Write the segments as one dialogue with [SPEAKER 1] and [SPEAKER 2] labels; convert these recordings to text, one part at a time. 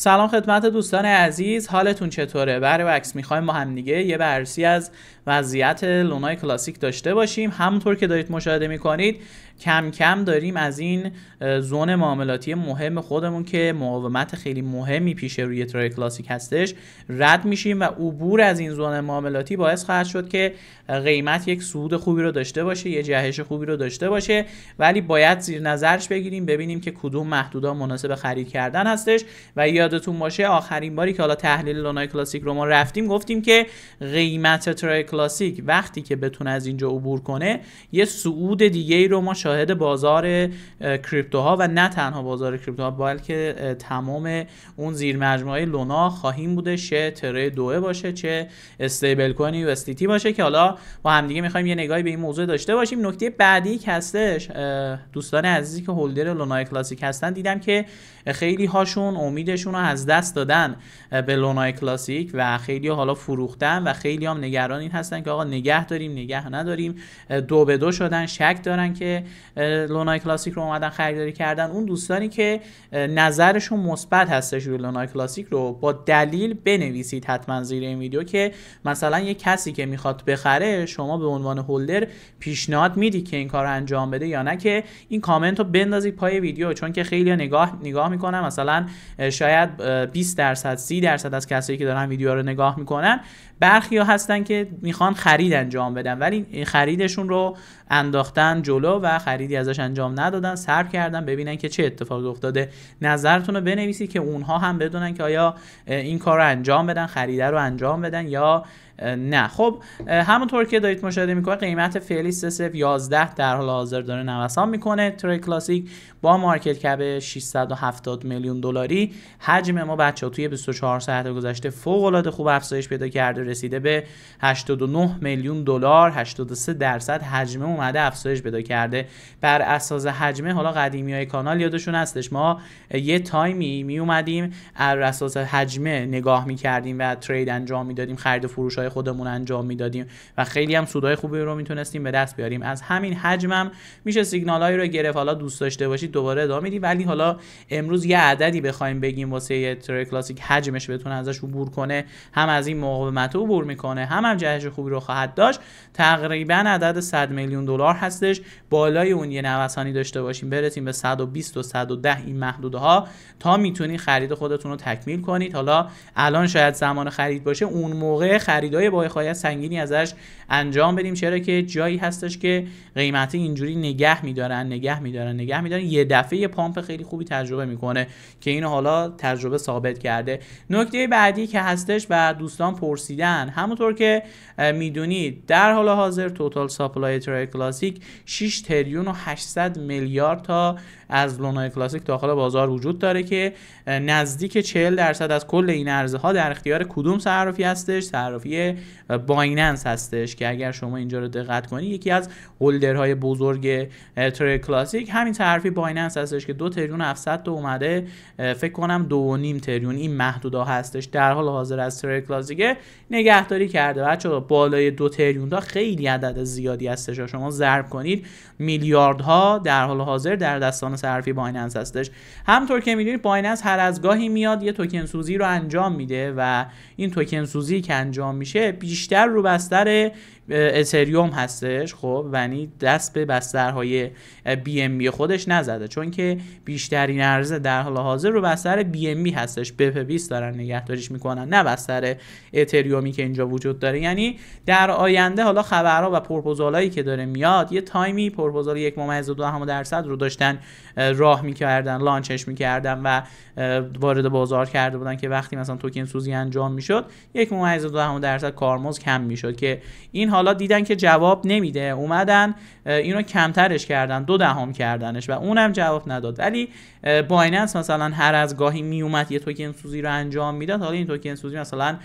[SPEAKER 1] سلام خدمت دوستان عزیز حالتون چطوره وکس بله، میخوایم با هم دیگه یه بررسی از وضعیت لونای کلاسیک داشته باشیم همونطور که دارید مشاهده میکنید کم کم داریم از این زون معاملاتی مهم خودمون که مقاومت خیلی مهمی پیش روی ترای کلاسیک هستش رد میشیم و عبور از این زون معاملاتی باعث خواهد شد که قیمت یک سود خوبی رو داشته باشه یه جهش خوبی رو داشته باشه ولی باید زیر نظرش بگیریم ببینیم که کدوم محدودا مناسب خرید کردن هستش و یادتون باشه آخرین باری که حالا تحلیل لونای کلاسیک رو ما رفتیم گفتیم که قیمت ترای کلاسیک وقتی که بتونه از اینجا عبور کنه یه سعود دیگه ای رو ما شاهد بازار کریپتوها و نه تنها بازار کریپتوها بلکه تمام اون زیر مجموعه لونا خواهیم بوده چه تره دوه باشه چه استیبل کوین یو باشه که حالا با همدیگه میخوایم یه نگاهی به این موضوع داشته باشیم نکته بعدی که هستش دوستان عزیزی که هولدر لونای کلاسیک هستن دیدم که خیلی هاشون امیدشون رو از دست دادن به لونای کلاسیک و خیلی حالا فروختن و خیلی هم نگران این هستن که آقا نگه داریم نگه نداریم دو به دو شدن شک دارن که لونای کلاسیک رو اومدن خریداری کردن اون دوستانی که نظرشون مثبت هستش روی لونای کلاسیک رو با دلیل بنویسید حتما زیر این ویدیو که مثلا یه کسی که میخواد بخره شما به عنوان هولدر پیشنهاد میدی که این کار انجام بده یا نه که این کامنت رو بندازید پای ویدیو چون که خیلی نگاه نگاه میکنن مثلا شاید 20 درصد 30 درصد از کسایی که دارن ویدیو رو نگاه میکنن برخی ها هستن که میخوان خرید انجام بدن ولی خریدشون رو انداختن جلو و خریدی ازش انجام ندادن صبر کردن ببینن که چه اتفاقی افتاده نظرتون رو بنویسید که اونها هم بدونن که آیا این کار رو انجام بدن خریده رو انجام بدن یا نه خب همونطور که دارید مشاهده میکنید قیمت فعلی 3011 در حال حاضر داره نوسان میکنه تری کلاسیک با مارکت کپ 670 میلیون دلاری حجم ما بچه توی 24 ساعت گذشته فوق العاده خوب افزایش پیدا کرده رسیده به 89 میلیون دلار 83 درصد حجم اومده افزایش پیدا کرده بر اساس حجم حالا قدیمی های کانال یادشون هستش ما یه تایمی می اومدیم بر اساس حجم نگاه میکردیم و ترید انجام میدادیم خرید و فروش های خودمون انجام میدادیم و خیلی هم سودای خوبی رو میتونستیم به دست بیاریم از همین حجمم میشه سیگنالهایی رو گرفت حالا دوست داشته باشید دوباره ادامه میدی ولی حالا امروز یه عددی بخوایم بگیم واسه یه تری کلاسیک حجمش بتونه ازش عبور کنه هم از این مقاومت عبور میکنه هم هم جهش خوبی رو خواهد داشت تقریبا عدد 100 میلیون دلار هستش بالای اون یه نوسانی داشته باشیم برسیم به 120 و 110 این محدودها تا میتونی خرید خودتون رو تکمیل کنید حالا الان شاید زمان خرید باشه اون موقع خرید خریدای با حکایت سنگینی ازش انجام بدیم چرا که جایی هستش که قیمت اینجوری نگه میدارن نگه میدارن نگه میدارن یه دفعه یه پامپ خیلی خوبی تجربه میکنه که اینو حالا تجربه ثابت کرده نکته بعدی که هستش و دوستان پرسیدن همونطور که میدونید در حال حاضر توتال ساپلای ترای کلاسیک 6 تریون و 800 میلیارد تا از لونای کلاسیک داخل بازار وجود داره که نزدیک 40 درصد از کل این ارزها در اختیار کدوم صرافی هستش صرافی بایننس هستش که اگر شما اینجا رو دقت کنی یکی از هولدرهای بزرگ تری کلاسیک همین طرفی بایننس هستش که دو تریون 700 تا اومده فکر کنم دو و نیم تریون این محدودا هستش در حال حاضر از تری کلاسیک نگهداری کرده بچا بالای دو تریون تا خیلی عدد زیادی هستش شما ضرب کنید میلیاردها در حال حاضر در دستان صرفی بایننس هستش همطور که میدونید بایننس هر از گاهی میاد یه توکن سوزی رو انجام میده و این توکن سوزی که انجام میشه بیشتر رو اتریوم هستش خب ونی یعنی دست به بسترهای بی ام بی خودش نزده چون که بیشترین عرضه در حال حاضر رو بستر بی ام بی هستش بپ 20 دارن نگهداریش میکنن نه بستر اتریومی که اینجا وجود داره یعنی در آینده حالا خبرها و پروپوزالایی که داره میاد یه تایمی پرپوزال یک دو همه درصد رو داشتن راه میکردن لانچش میکردن و وارد بازار کرده بودن که وقتی مثلا توکن سوزی انجام میشد یک درصد کارمز کم میشد که این حالا دیدن که جواب نمیده اومدن اینو کمترش کردن دو دهم کردنش و اونم جواب نداد ولی بایننس مثلا هر از گاهی میومد یه توکن سوزی رو انجام میداد حالا این توکن سوزی مثلا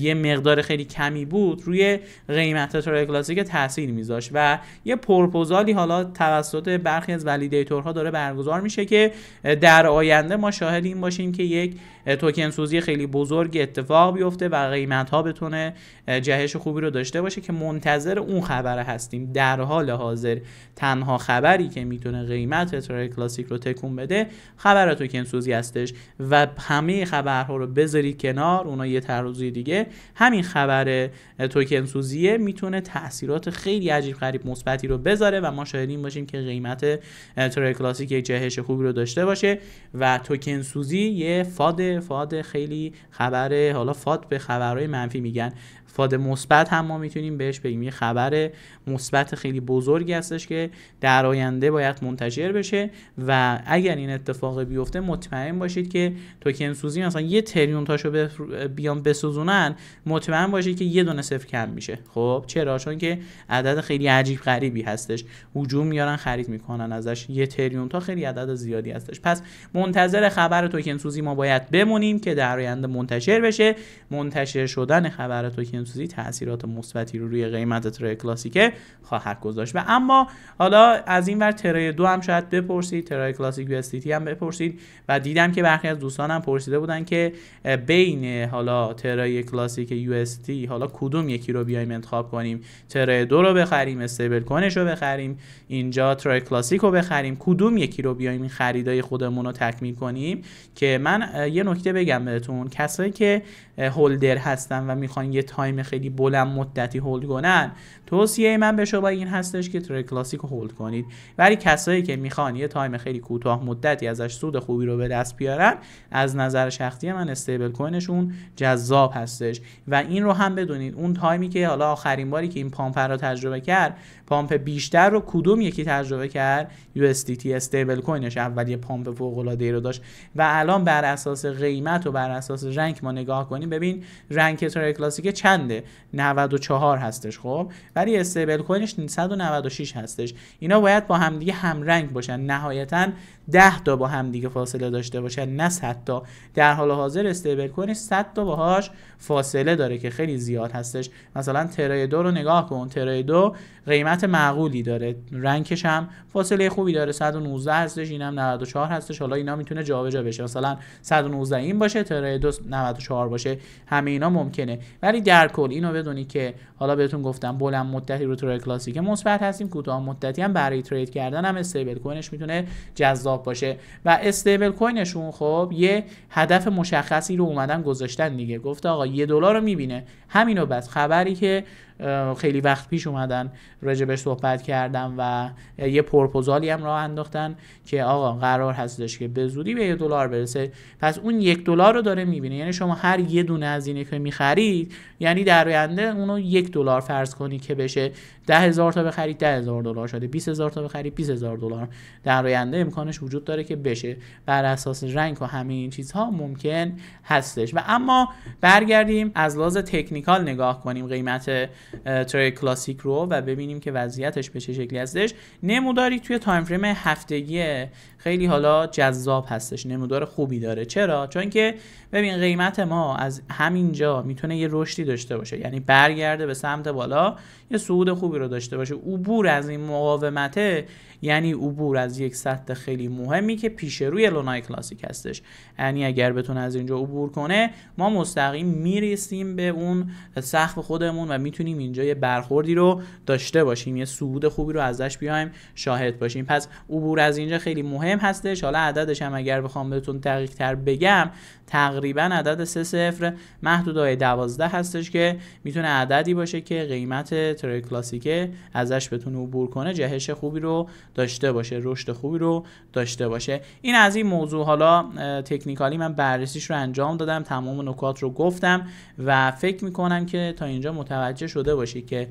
[SPEAKER 1] یه مقدار خیلی کمی بود روی قیمت ترای کلاسیک تاثیر میذاشت و یه پرپوزالی حالا توسط برخی از ولیدیتورها داره برگزار میشه که در آینده ما شاهد این باشیم که یک توکن سوزی خیلی بزرگ اتفاق بیفته و قیمت ها بتونه جهش خوبی رو داشته باشه که منتظر اون خبر هستیم در حال حاضر تنها خبری که میتونه قیمت ترای کلاسیک رو تکون بده خبر توکن سوزی هستش و همه خبرها رو بذاری کنار اونا یه ترازوی دیگه همین خبر توکن سوزیه میتونه تاثیرات خیلی عجیب غریب مثبتی رو بذاره و ما شاهدین باشیم که قیمت ترای کلاسیک جهش خوبی رو داشته باشه و توکن سوزی یه فاد فاد خیلی خبره حالا فاد به خبرهای منفی میگن استفاده مثبت هم ما میتونیم بهش بگیم یه خبر مثبت خیلی بزرگی هستش که در آینده باید منتشر بشه و اگر این اتفاق بیفته مطمئن باشید که توکن سوزی مثلا یه تریون تاشو بیام بسوزونن مطمئن باشید که یه دونه صفر کم میشه خب چرا چون که عدد خیلی عجیب غریبی هستش هجوم میارن خرید میکنن ازش یه تریون تا خیلی عدد زیادی هستش پس منتظر خبر توکن سوزی ما باید بمونیم که در آینده منتشر بشه منتشر شدن خبر توکن سوزی تاثیرات مثبتی رو روی قیمت ترای کلاسیک خواهد گذاشت و اما حالا از این ور ترای دو هم شاید بپرسید ترای کلاسیک یو هم بپرسید و دیدم که برخی از دوستانم پرسیده بودن که بین حالا ترای کلاسیک یو حالا کدوم یکی رو بیایم انتخاب کنیم ترای دو رو بخریم استیبل کوینش رو بخریم اینجا ترای کلاسیک رو بخریم کدوم یکی رو بیایم این خریدای خودمون رو تکمیل کنیم که من یه نکته بگم بهتون کسایی که هولدر هستن و میخوان یه تایم تایم خیلی بلند مدتی هولد کنن توصیه من به شما این هستش که تری کلاسیک هولد کنید ولی کسایی که میخوان یه تایم خیلی کوتاه مدتی ازش سود خوبی رو به دست بیارن از نظر شخصی من استیبل کوینشون جذاب هستش و این رو هم بدونید اون تایمی که حالا آخرین باری که این پامپ رو تجربه کرد پامپ بیشتر رو کدوم یکی تجربه کرد USDT استیبل کوینش اول یه پامپ فوق العاده رو داشت و الان بر اساس قیمت و بر اساس رنگ ما نگاه کنیم ببین رنک تری کلاسیک چند بند 94 هستش خب ولی استیبل کوینش 196 هستش اینا باید با همدیگه رنگ باشن نهایتا 10 تا با همدیگه فاصله داشته باشن نه 100 تا در حال حاضر استیبل کوین 100 تا باهاش فاصله داره که خیلی زیاد هستش مثلا ترای دو رو نگاه کن ترای دو قیمت معقولی داره رنگش هم فاصله خوبی داره 119 هستش اینم 94 هستش حالا اینا میتونه جابجا بشه مثلا 119 این باشه ترای دو 94 باشه همه اینا ممکنه ولی در کل اینو بدونی که حالا بهتون گفتم بلند مدتی رو ترید کلاسیک مثبت هستیم کوتاه مدتی هم برای ترید کردن هم استیبل کوینش میتونه جذاب باشه و استیبل کوینشون خب یه هدف مشخصی رو اومدن گذاشتن دیگه گفت آقا یه دلار رو میبینه همینو بس خبری که خیلی وقت پیش اومدن راجبش صحبت کردم و یه پرپوزالی هم راه انداختن که آقا قرار هستش که به زودی به یه دلار برسه پس اون یک دلار رو داره میبینه یعنی شما هر یه دونه از اینه که میخرید یعنی در آینده اونو یک دلار فرض کنی که بشه ده هزار تا بخرید ده هزار دلار شده 20 هزار تا بخرید 20 هزار دلار در آینده امکانش وجود داره که بشه بر اساس رنگ و همه این چیزها ممکن هستش و اما برگردیم از لحاظ تکنیکال نگاه کنیم قیمت تری کلاسیک رو و ببینیم که وضعیتش به چه شکلی هستش نموداری توی تایم فریم هفتگی خیلی حالا جذاب هستش نمودار خوبی داره چرا چون که ببین قیمت ما از همینجا میتونه یه رشدی داشته باشه یعنی برگرده به سمت بالا یه صعود خوبی خوبی رو داشته باشه عبور از این مقاومته یعنی عبور از یک سطح خیلی مهمی که پیش روی لونای کلاسیک هستش یعنی اگر بتونه از اینجا عبور کنه ما مستقیم میرسیم به اون سقف خودمون و میتونیم اینجا یه برخوردی رو داشته باشیم یه صعود خوبی رو ازش بیایم شاهد باشیم پس عبور از اینجا خیلی مهم هستش حالا عددش هم اگر بخوام بهتون دقیق تر بگم تقریبا عدد سه محدود های 12 هستش که میتونه عددی باشه که قیمت تری کلاسیکه ازش بتونه عبور کنه جهش خوبی رو داشته باشه رشد خوبی رو داشته باشه این از این موضوع حالا تکنیکالی من بررسیش رو انجام دادم تمام نکات رو گفتم و فکر میکنم که تا اینجا متوجه شده باشی که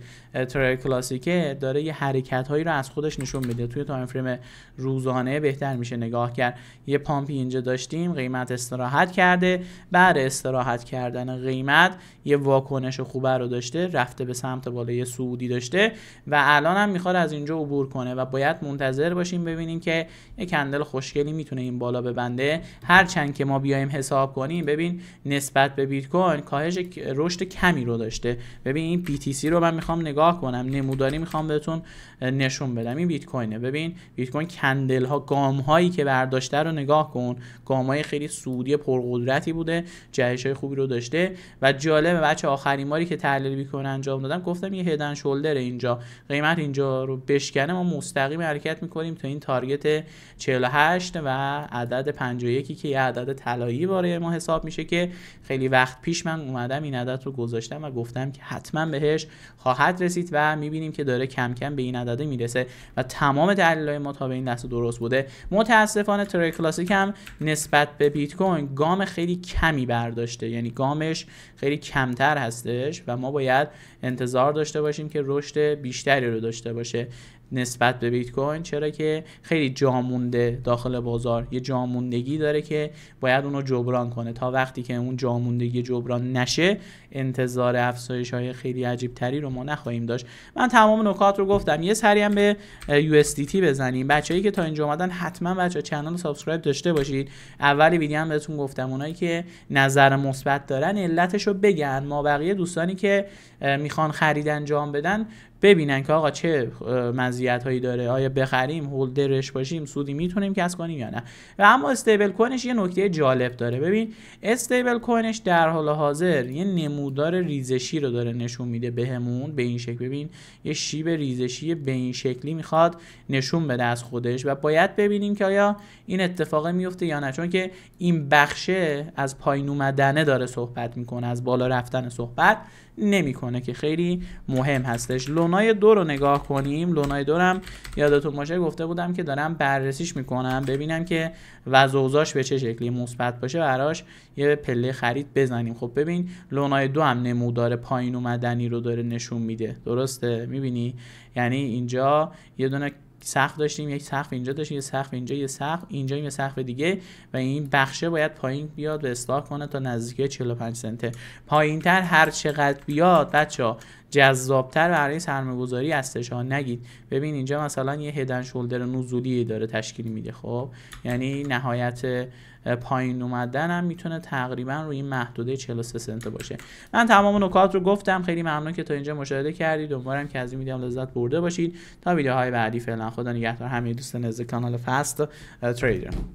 [SPEAKER 1] تری کلاسیکه داره یه حرکت هایی رو از خودش نشون میده توی تایم فریم روزانه بهتر میشه نگاه کرد یه پامپی اینجا داشتیم قیمت استراحت کرد کرده استراحت کردن قیمت یه واکنش خوبه رو داشته رفته به سمت بالای سعودی داشته و الان هم میخواد از اینجا عبور کنه و باید منتظر باشیم ببینیم که یه کندل خوشگلی میتونه این بالا ببنده هرچند که ما بیایم حساب کنیم ببین نسبت به بیت کوین کاهش رشد کمی رو داشته ببین این BTC رو من میخوام نگاه کنم نموداری میخوام بهتون نشون بدم این بیت کوینه ببین بیت کوین کندل ها گام هایی که برداشته رو نگاه کن گام های خیلی سودی پر قدرتی بوده جهش های خوبی رو داشته و جالبه بچه آخرین ماری که تحلیل بیکن انجام دادم گفتم یه هدن شولدر اینجا قیمت اینجا رو بشکنه ما مستقیم حرکت میکنیم تا این تارگت 48 و عدد 51 که یه عدد طلایی برای ما حساب میشه که خیلی وقت پیش من اومدم این عدد رو گذاشتم و گفتم که حتما بهش خواهد رسید و میبینیم که داره کم کم به این عدد میرسه و تمام دلایل ما تا به این لحظه درست بوده متاسفانه تریک کلاسیک هم نسبت به بیت کوین گام خیلی کمی برداشته یعنی گامش خیلی کمتر هستش و ما باید انتظار داشته باشیم که رشد بیشتری رو داشته باشه نسبت به بیت کوین چرا که خیلی جامونده داخل بازار یه جاموندگی داره که باید اونو جبران کنه تا وقتی که اون جاموندگی جبران نشه انتظار افزایش های خیلی عجیب تری رو ما نخواهیم داشت من تمام نکات رو گفتم یه سری هم به USDT بزنیم بچه‌ای که تا اینجا اومدن حتما بچه کانال سابسکرایب داشته باشید اول ویدیو هم بهتون گفتم اونایی که نظر مثبت دارن علتش رو بگن ما بقیه دوستانی که میخوان خرید انجام بدن ببینن که آقا چه مزیت هایی داره آیا بخریم هولدرش باشیم سودی میتونیم کسب کنیم یا نه و اما استیبل کوینش یه نکته جالب داره ببین استیبل کوینش در حال حاضر یه نمودار ریزشی رو داره نشون میده بهمون به این شکل ببین یه شیب ریزشی به این شکلی میخواد نشون بده از خودش و باید ببینیم که آیا این اتفاق میفته یا نه چون که این بخشه از پایین اومدنه داره صحبت میکنه از بالا رفتن صحبت نمیکنه که خیلی مهم هستش لونای دو رو نگاه کنیم لونای دو هم یادتون باشه گفته بودم که دارم بررسیش میکنم ببینم که وزوزاش به چه شکلی مثبت باشه براش یه پله خرید بزنیم خب ببین لونای دو هم نمودار پایین اومدنی رو داره نشون میده درسته میبینی یعنی اینجا یه دونه سقف داشتیم یک سقف اینجا داشتیم یه سقف اینجا یه سقف اینجا یه سقف دیگه و این بخشه باید پایین بیاد و اصلاح کنه تا نزدیک 45 سنته تر هر چقدر بیاد بچه جذابتر برای سرمایه‌گذاری هستش ها نگید ببین اینجا مثلا یه هدن شولدر نزولی داره تشکیل میده خب یعنی نهایت پایین اومدن هم میتونه تقریبا روی این محدوده 43 سنت باشه من تمام نکات رو گفتم خیلی ممنون که تا اینجا مشاهده کردید امیدوارم که از این ویدیو لذت برده باشید تا ویدیوهای بعدی فعلا خدا نگهدار همه دوستان از کانال فست تریدر